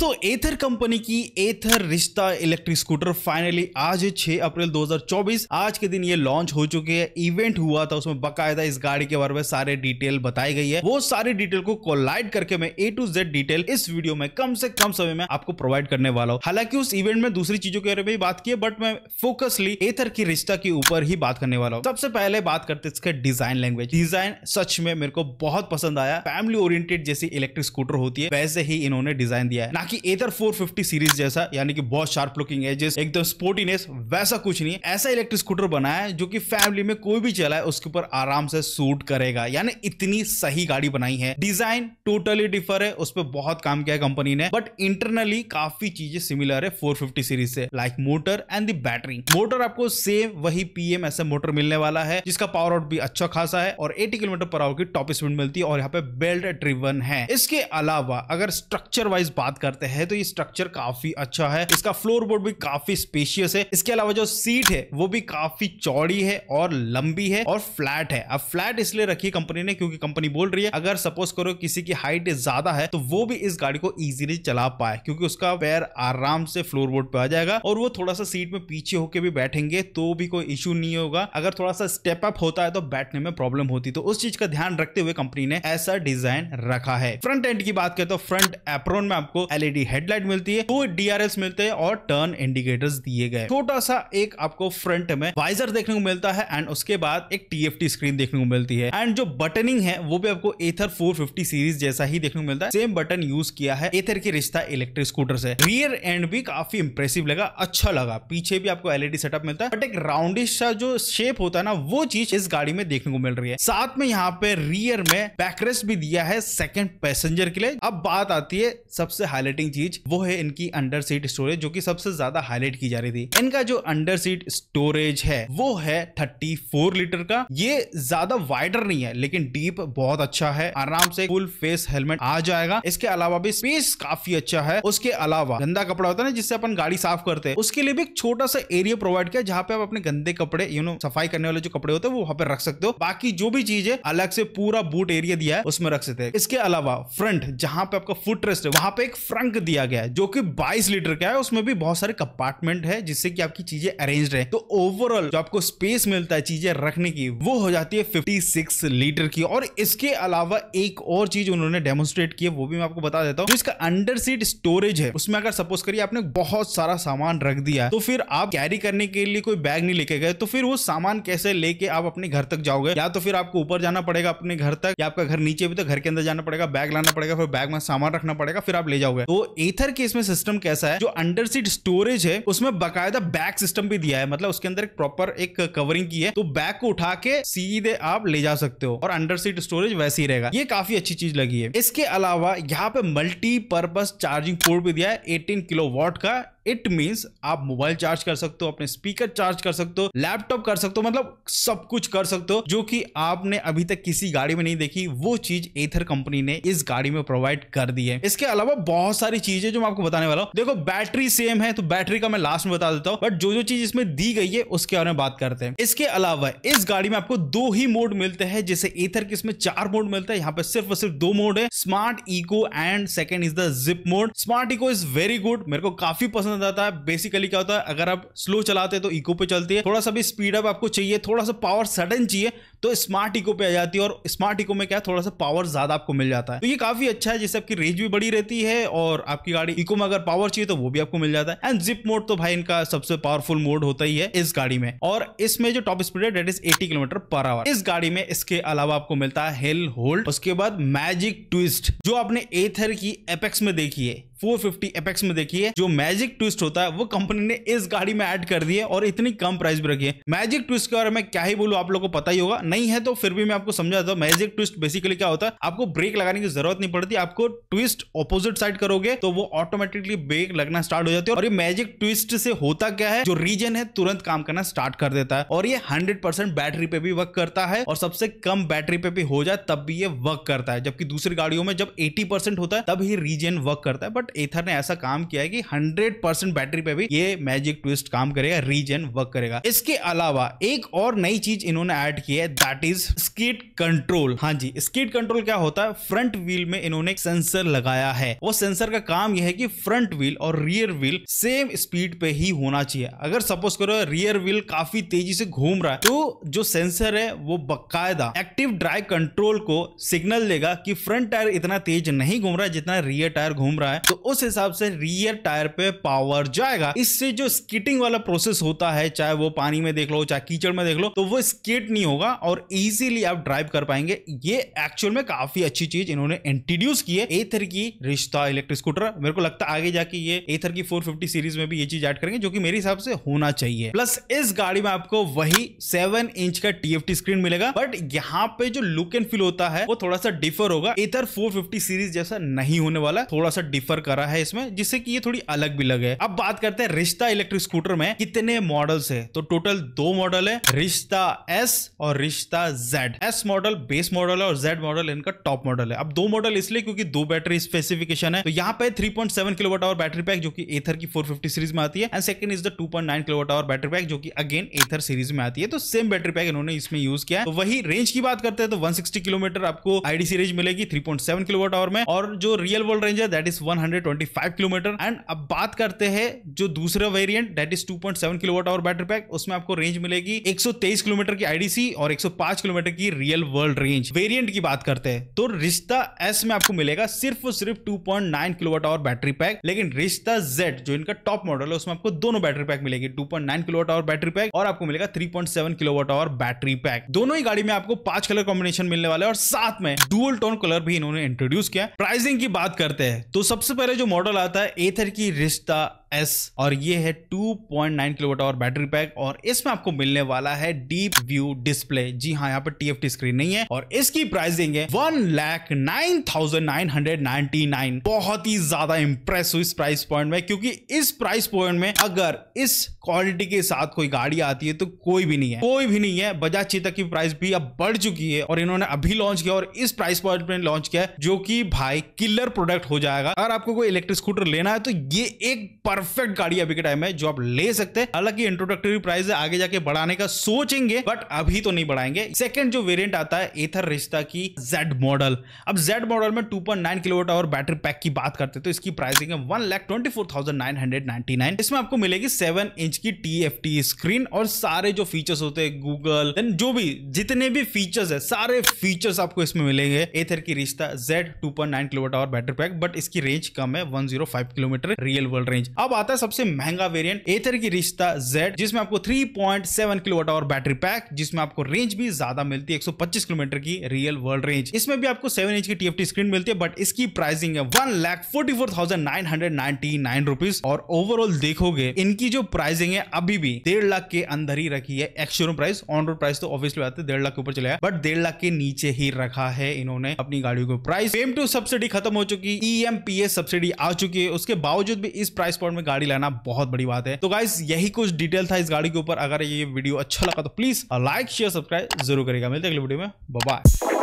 दोस्तों एथर कंपनी की एथर रिश्ता इलेक्ट्रिक स्कूटर फाइनली आज 6 अप्रैल 2024 आज के दिन ये लॉन्च हो चुके हैं इवेंट हुआ था उसमें बकायदा इस गाड़ी के बारे में सारे डिटेल बताई गई है वो सारी डिटेल को कोलाइड करके मैं ए टू जेड डिटेल इस वीडियो में कम से कम समय में आपको प्रोवाइड करने वाला हूँ हालांकि उस इवेंट में दूसरी चीजों के बारे में बात की बट मैं फोकसली एथर की रिश्ता के ऊपर ही बात करने वाला हूँ सबसे पहले बात करते इसके डिजाइन लैंग्वेज डिजाइन सच में मेरे को बहुत पसंद आया फैमिली ओरियंटेड जैसी इलेक्ट्रिक स्कूटर होती है वैसे ही इन्होंने डिजाइन दिया है कि एदर 450 सीरीज जैसा यानी कि बहुत शार्प लुकिंग एजेस एकदम स्पोर्टीनेस वैसा कुछ नहीं ऐसा इलेक्ट्रिक स्कूटर बनाया है जो कि फैमिली में कोई भी चलाए उसके ऊपर आराम से सूट करेगा यानी इतनी सही गाड़ी बनाई है डिजाइन टोटली डिफर है उस पर बहुत काम किया है कंपनी ने बट इंटरनली काफी चीजें सिमिलर है फोर सीरीज से like motor and the battery motor आपको सेम वही पीएम ऐसा मोटर मिलने वाला है जिसका पावर आउट भी अच्छा खासा है और एटी किलोमीटर पर आवर की टॉप स्पीड मिलती है और यहाँ पे बेल्ट ड्रिवन है इसके अलावा अगर स्ट्रक्चर वाइज बात करते करते हैं तो ये स्ट्रक्चर काफी अच्छा है इसका फ्लोर बोर्ड भी काफी स्पेशियस है इसके अलावा जो सीट है वो भी काफी चौड़ी है और लंबी है और फ्लैट है अब फ्लैट इसलिए रखी कंपनी ने क्योंकि कंपनी बोल रही है अगर सपोज करो किसी की हाइट ज्यादा है तो वो भी इस गाड़ी को इजिली चला पाए क्योंकि उसका पैर आराम से फ्लोर बोर्ड पे आ जाएगा और वो थोड़ा सा सीट में पीछे होके भी बैठेंगे तो भी कोई इश्यू नहीं होगा अगर थोड़ा सा स्टेप अप होता है तो बैठने में प्रॉब्लम होती तो उस चीज का ध्यान रखते हुए कंपनी ने ऐसा डिजाइन रखा है फ्रंट एंड की बात करें तो फ्रंट एप्रोन में आपको एल एलईडी हेडलाइट मिलती है दो डीआरएस मिलते हैं और टर्न इंडिकेटर्स दिए गए छोटा सा एक आपको फ्रंट में वाइजर देखने को मिलता है एंड उसके बाद एक टीएफटी स्क्रीन देखने को मिलती है एंड जो बटनिंग है वो भी आपको एथर 450 सीरीज जैसा ही देखने को मिलता है सेम बटन यूज किया है एथर की रिश्ता इलेक्ट्रिक स्कूटर से रियर एंड भी काफी इंप्रेसिव लगा अच्छा लगा पीछे भी आपको एलईडी सेटअप e मिलता है बट एक राउंडिश सा जो शेप होता है ना वो चीज इस गाड़ी में देखने को मिल रही है साथ में यहाँ पे रियर में बैकरेस्ट भी दिया है सेकेंड पैसेंजर के लिए अब बात आती है सबसे हाईलाइट फैसिनेटिंग चीज वो है इनकी अंडर सीट स्टोरेज जो कि सबसे ज्यादा हाईलाइट की जा रही थी इनका जो अंडर सीट स्टोरेज है वो है 34 लीटर का ये ज्यादा वाइडर नहीं है लेकिन डीप बहुत अच्छा है आराम से फुल फेस हेलमेट आ जाएगा इसके अलावा भी स्पेस काफी अच्छा है उसके अलावा गंदा कपड़ा होता है ना जिससे अपन गाड़ी साफ करते हैं उसके लिए भी एक छोटा सा एरिया प्रोवाइड किया जहाँ पे आप अपने गंदे कपड़े यू नो सफाई करने वाले जो कपड़े होते हैं वो वहां पे रख सकते हो बाकी जो भी चीज है अलग से पूरा बूट एरिया दिया है उसमें रख सकते हैं इसके अलावा फ्रंट जहाँ पे आपका फुट रेस्ट है वहां पे एक फ्रंट टैंक दिया गया है जो कि 22 लीटर का है उसमें भी बहुत सारे कंपार्टमेंट है जिससे कि आपकी चीजें अरेंज रहे तो ओवरऑल जो आपको स्पेस मिलता है चीजें रखने की वो हो जाती है फिफ्टी लीटर की और इसके अलावा एक और चीज उन्होंने डेमोस्ट्रेट की वो भी मैं आपको बता देता हूँ इसका अंडर सीट स्टोरेज है उसमें अगर सपोज करिए आपने बहुत सारा सामान रख दिया तो फिर आप कैरी करने के लिए कोई बैग नहीं लेके गए तो फिर वो सामान कैसे लेके आप अपने घर तक जाओगे या तो फिर आपको ऊपर जाना पड़ेगा अपने घर तक या आपका घर नीचे भी तो घर के अंदर जाना पड़ेगा बैग लाना पड़ेगा फिर बैग में सामान रखना पड़ेगा फिर आप ले जाओगे तो तो एथर के इसमें सिस्टम कैसा है जो अंडर सीट स्टोरेज है उसमें बकायदा बैक सिस्टम भी दिया है मतलब उसके अंदर एक प्रॉपर एक कवरिंग की है तो बैक को उठा के सीधे आप ले जा सकते हो और अंडर सीट स्टोरेज वैसे ही रहेगा ये काफी अच्छी चीज लगी है इसके अलावा यहाँ पे मल्टीपर्पज चार्जिंग पोर्ट भी दिया है एटीन किलो वॉट का इट मीन्स आप मोबाइल चार्ज कर सकते हो अपने स्पीकर चार्ज कर सकते हो लैपटॉप कर सकते हो मतलब सब कुछ कर सकते हो जो कि आपने अभी तक किसी गाड़ी में नहीं देखी वो चीज एथर कंपनी ने इस गाड़ी में प्रोवाइड कर दी है इसके अलावा बहुत सारी चीजें जो मैं आपको बताने वाला हूँ देखो बैटरी सेम है तो बैटरी का मैं लास्ट में बता देता हूँ बट जो जो चीज इसमें दी गई है उसके बारे में बात करते हैं इसके अलावा इस गाड़ी में आपको दो ही मोड मिलते हैं जैसे एथर के इसमें चार मोड मिलता है यहाँ पे सिर्फ और सिर्फ दो मोड है smart eco and second is the zip mode smart eco is very good मेरे को काफी पसंद पसंद आता है बेसिकली क्या होता है अगर आप स्लो चलाते हैं तो इको पे चलती है थोड़ा सा भी स्पीड अप आपको चाहिए थोड़ा सा पावर सडन चाहिए तो स्मार्ट इको पे आ जाती है और स्मार्ट इको में क्या थोड़ा सा पावर ज्यादा आपको मिल जाता है तो ये काफी अच्छा है जिससे आपकी रेंज भी बड़ी रहती है और आपकी गाड़ी इको में अगर पावर चाहिए तो वो भी आपको मिल जाता है एंड जिप मोड तो भाई इनका सबसे पावरफुल मोड होता ही है इस गाड़ी में और इसमें जो टॉप स्पीड है that is eighty kilometre per hour इस गाड़ी में इसके अलावा आपको मिलता है हिल होल्ड उसके बाद मैजिक ट्विस्ट जो आपने एथर की एपेक्स में देखी है 450 एपेक्स में देखिए जो मैजिक ट्विस्ट होता है वो कंपनी ने इस गाड़ी में ऐड कर दी है और इतनी कम प्राइस में रखी है मैजिक ट्विस्ट के बारे में क्या ही बोलू आप लोग को पता ही होगा नहीं है तो फिर भी मैं आपको समझा देता हूँ मैजिक ट्विस्ट बेसिकली क्या होता है आपको ब्रेक लगाने की जरूरत नहीं पड़ती आपको ट्विस्ट ऑपोजिट साइड करोगे तो वो ऑटोमेटिकली ब्रेक लगना स्टार्ट हो जाती है और ये मैजिक ट्विस्ट से होता क्या है जो रीजन है तुरंत काम करना स्टार्ट कर देता है और ये हंड्रेड बैटरी पे भी वर्क करता है और सबसे कम बैटरी पे भी हो जाए तब भी ये वर्क करता है जबकि दूसरी गाड़ियों में जब एटी होता है तब ही रीजन वर्क करता है बट बट एथर ने ऐसा काम किया है कि 100% बैटरी पे भी ये मैजिक ट्विस्ट काम करेगा रीजन वर्क करेगा इसके अलावा एक और नई चीज इन्होंने ऐड की है दैट इज स्कीड कंट्रोल हाँ जी स्कीड कंट्रोल क्या होता है फ्रंट व्हील में इन्होंने एक सेंसर लगाया है वो सेंसर का काम यह है कि फ्रंट व्हील और रियर व्हील सेम स्पीड पे ही होना चाहिए अगर सपोज करो रियर व्हील काफी तेजी से घूम रहा है तो जो सेंसर है वो बकायदा एक्टिव ड्राइव कंट्रोल को सिग्नल देगा कि फ्रंट टायर इतना तेज नहीं घूम रहा है जितना रियर टायर घूम रहा है तो उस हिसाब से रियर टायर पे पावर जाएगा इससे जो स्केटिंग वाला प्रोसेस होता है चाहे वो पानी में देख लो चाहे कीचड़ में देख लो तो वो स्केट नहीं होगा और इजीली आप ड्राइव कर पाएंगे ये एक्चुअल में काफी अच्छी चीज इन्होंने इंट्रोड्यूस की है एथर की रिश्ता इलेक्ट्रिक स्कूटर मेरे को लगता है आगे जाके ये एथर की 450 सीरीज में भी ये चीज ऐड करेंगे जो कि मेरे हिसाब से होना चाहिए प्लस इस गाड़ी में आपको वही सेवन इंच का टीएफटी स्क्रीन मिलेगा बट यहाँ पे जो लुक एंड फील होता है वो थोड़ा सा डिफर होगा इधर फोर सीरीज जैसा नहीं होने वाला थोड़ा सा डिफर करा है इसमें जिससे कि ये थोड़ी अलग भी लगे अब बात करते हैं रिश्ता इलेक्ट्रिक स्कूटर में कितने मॉडल्स है तो टोटल दो मॉडल है रिश्ता एस और Rizta Z S model base model है और जेड मॉडल इनका टॉप मॉडल है अब दो मॉडल इसलिए क्योंकि दो बैटरी स्पेसिफिकेशन है तो यहाँ पे 3.7 किलोवाट आवर बैटरी पैक जो की एथर की 450 सीरीज में आती है and second is the 2.9 kilowatt hour battery pack जो की अगेन एथर सीरीज में आती है तो सेम बैटरी पैक इन्होंने इसमें यूज किया है तो वही रेंज की बात करते हैं तो 160 किलोमीटर आपको आईडी रेंज मिलेगी 3.7 किलोवाट आवर में और जो रियल वर्ल्ड रेंज है that is one 325 kilometre and अब बात करते हैं जो दूसरा variant that is 2.7 kilowatt hour battery pack उसमें आपको रेंज मिलेगी 123 किलोमीटर की आईडीसी और 105 किलोमीटर की रियल वर्ल्ड रेंज वेरिएंट की बात करते हैं तो रिश्ता एस में आपको मिलेगा सिर्फ और सिर्फ 2.9 किलोवाट आवर बैटरी पैक लेकिन रिश्ता जेड जो इनका टॉप मॉडल है उसमें आपको दोनों बैटरी पैक मिलेगी two kilowatt hour battery pack और आपको मिलेगा three kilowatt hour battery pack दोनों ही गाड़ी में आपको पांच कलर कॉम्बिनेशन मिलने वाले और साथ में डुअल टोन कलर भी इन्होंने इंट्रोड्यूस किया प्राइसिंग की बात करते हैं तो सबसे पहले पहले जो मॉडल आता है एथर की रिश्ता एस और ये है 2.9 किलोवाट आवर बैटरी पैक और इसमें आपको मिलने वाला है डीप व्यू डिस्प्ले जी हाँ यहाँ पर टीएफटी स्क्रीन नहीं है और इसकी प्राइसिंग है one lakh nine thousand nine hundred ninety nine बहुत ही ज्यादा इंप्रेस हुई इस प्राइस पॉइंट में क्योंकि इस प्राइस पॉइंट में अगर इस क्वालिटी के साथ कोई गाड़ी आती है तो कोई भी नहीं है कोई भी नहीं है बजाज चीता की प्राइस भी अब बढ़ चुकी है और इन्होंने अभी लॉन्च किया और इस प्राइस पॉइंट में लॉन्च किया जो कि भाई किलर प्रोडक्ट हो जाएगा अगर आपको कोई इलेक्ट्रिक स्कूटर लेना है तो ये एक परफेक्ट गाड़ी अभी के टाइम है जो आप ले सकते हैं हालांकि इंट्रोडक्टरी प्राइस आगे जाके बढ़ाने का सोचेंगे बट अभी तो नहीं बढ़ाएंगे सेकंड जो वेरिएंट आता है एथर रिश्ता की जेड मॉडल अब जेड मॉडल में 2.9 किलोवाट आवर बैटरी पैक की बात करते तो इसकी प्राइसिंग है one lakh twenty four thousand nine hundred ninety nine इसमें आपको मिलेगी सेवन इंच की टी एफ टी स्क्रीन और सारे जो फीचर्स होते हैं गूगल जो भी जितने भी फीचर्स है सारे फीचर्स आपको इसमें मिलेंगे एथर की Rizta Z two point nine kilowatt hour battery pack but इसकी रेंज कम है one zero five kilometre real world range अब आता है सबसे महंगा वेरियंट एथर की रिश्ता जेड जिसमें आपको three point seven kilowatt hour battery pack जिसमें आपको रेंज भी ज्यादा मिलती है एक सौ पच्चीस किलोमीटर की रियल वर्ल्ड रेंज इसमें भी आपको सेवन इंच की टीएफटी स्क्रीन मिलती है बट इसकी प्राइसिंग है one lakh forty four thousand nine hundred ninety nine rupees और ओवरऑल देखोगे इनकी जो प्राइसिंग है अभी भी डेढ़ लाख के अंदर ही रखी है ex showroom price on road price तो ऑब्वियसली बात है डेढ़ लाख के ऊपर चला है बट डेढ़ लाख के नीचे ही रखा है इन्होंने अपनी गाड़ियों को प्राइस एम टू सब्सिडी खत्म हो चुकी ई e सब्सिडी आ चुकी है उसके बावजूद भी इस प्राइस पॉइंट में गाड़ी लेना बहुत बड़ी बात है तो गाइस यही कुछ डिटेल था इस गाड़ी के ऊपर अगर ये वीडियो अच्छा लगा तो प्लीज लाइक शेयर सब्सक्राइब जरूर करेगा मिलते अगले वीडियो में बाय